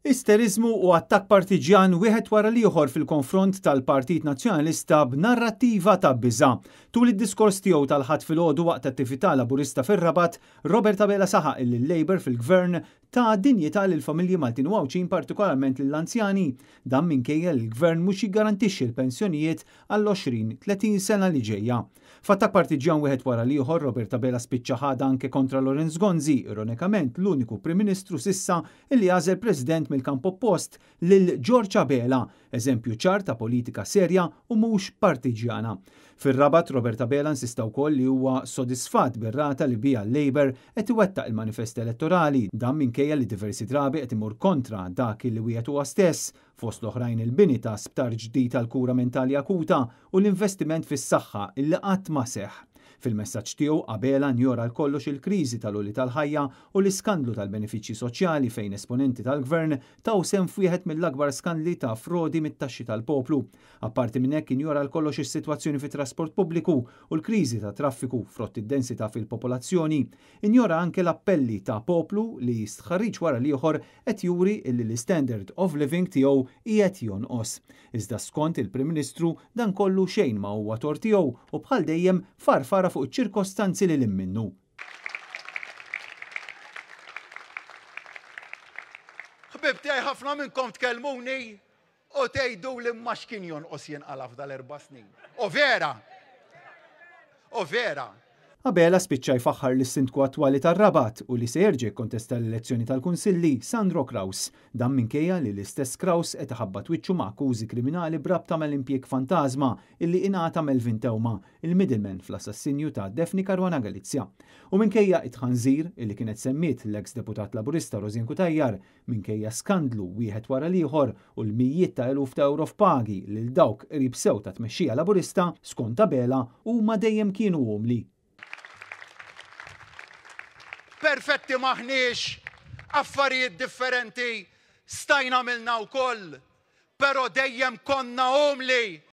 Isterizmu u attak partiġjan wieħed wara li liħor fil-konfront tal-Partit Nazzjonalista b'narrattiva ta' biża. Tul id-diskors tiegħu tal-ħadd fil-ħodu waqt attività laburista fir-Rabat, Robert Abela saħaq il labor fil-Gvern ta' dinjità l familji Maltin u għawċin partikolarment l-anzjani, dan minkejja l-gvern mhux jiggarantixxi l-pensjonijiet għall-20-30 sena li ġejja. Fattak partiġjan wieħed wara li ieħor Roberta Bela spiċċaħada anke kontra Lorenz Gonzi, ironikament l-uniku Prim Ministru sissa illi għażel President mill-kamp oppost lil Giorgia Bela, eżempju ċar ta' politika serja u mhux partiġjana. Fir-rabat Roberta Bela insista wkoll li huwa sodisfat bir-rata li bija l-Labor qed iwettaq il-manifest elettorali dan minn minkejja li diversi drabi qed imur kontra dak li wieħed huwa stess fost l-oħrajn il-bini ta' sptar ġdid tal-kura mentali akuta u l-investiment fis-saħħa illi qatt ma seħħ. Fil-messaġġ tiegħu qabela njora l-kollox il-kriżi tal-uli tal-ħajja u l-iskandlu tal-benefiċċji soċjali fejn esponenti tal-gvern taw sem fwieħed mill-akbar skandli ta' frodi mit-taxxi tal-poplu. Apparti minn hekk injora l-kollox is-sitwazzjoni fit-trasport pubbliku u l-kriżi ta' traffiku frott id-densità fil-popolazzjoni. Injora anke l-appelli ta' poplu li jistħarriġ wara liħor qed juri illi l-standard of living tiegħu qiegħed jonqos. Iżda skont il-Prim Ministru dan kollu xejn ma huwa tortijow u bħal dejjem farfara fuq ċirkostanzi li l-imminnu. Ħbib tijaj ħafna minnkom tkellmuni u tgħidu li ma x'kien jonqos għalaf dal-erba' snin. O vera! O vera! Abela spiċċa jfaħħar l sindku attwali tar-Rabat u li serġi kontesta l-elezzjoni tal-Kunsilli Sandro Kraus, dan minkejja li l-istess Kraus qed ħabbat wiċċu ma' akkużi kriminali brabta mal-impjek fantażma illi ingħata Melvin Tewma, il-middleman fl-assassinju ta' Defni Karwana Galizja. U minkejja it-ħanżir illi kienet semmiet l-eks deputat laburista Rozin Kutajjar minkejja skandlu wieħed wara liħor u l-mijiet ta' eluf ta' euro f'pagi lil dawk ribsew ta' tmexxija laburista skont u huma dejjem kienu omli perfetti maħniex, affarijiet differenti, stajna milna u koll, pero dejjem konna omli